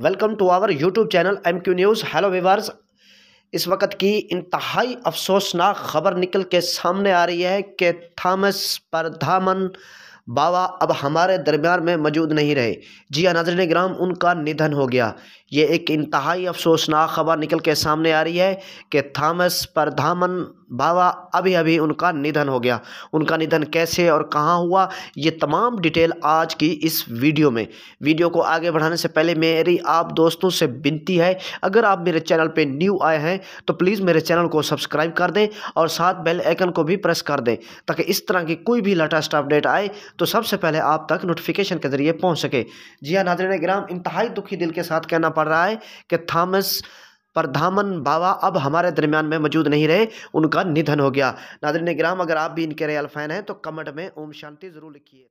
welcome to our YouTube channel M Q news hello viewers इस वक्त की इंतहाई अफसोसनाक खबर निकल के सामने आ रही है कि थॉमस पर धामन बाबा अब हमारे दरमियान में मौजूद नहीं रहे जी नाजरन ग्राम उनका निधन हो गया ये एक इंतहाई अफसोसनाक खबर निकल के सामने आ रही है कि थामस पर धामन बाबा अभी अभी उनका निधन हो गया उनका निधन कैसे और कहाँ हुआ ये तमाम डिटेल आज की इस वीडियो में वीडियो को आगे बढ़ाने से पहले मेरी आप दोस्तों से विनती है अगर आप मेरे चैनल पर न्यू आए हैं तो प्लीज़ मेरे चैनल को सब्सक्राइब कर दें और साथ बेल आइकन को भी प्रेस कर दें ताकि इस तरह की कोई भी लेटेस्ट अपडेट आए तो सबसे पहले आप तक नोटिफिकेशन के ज़रिए पहुँच सके जी हाँ नाजरन ग्राम इंतहाई दुखी दिल के साथ कहना पड़ रहा है कि थॉमस पर धामन बाबा अब हमारे दरमियान में मौजूद नहीं रहे उनका निधन हो गया नादरीन ग्राम अगर आप भी इनके रियल फ़ैन हैं तो कमेंट में ओम शांति ज़रूर लिखिए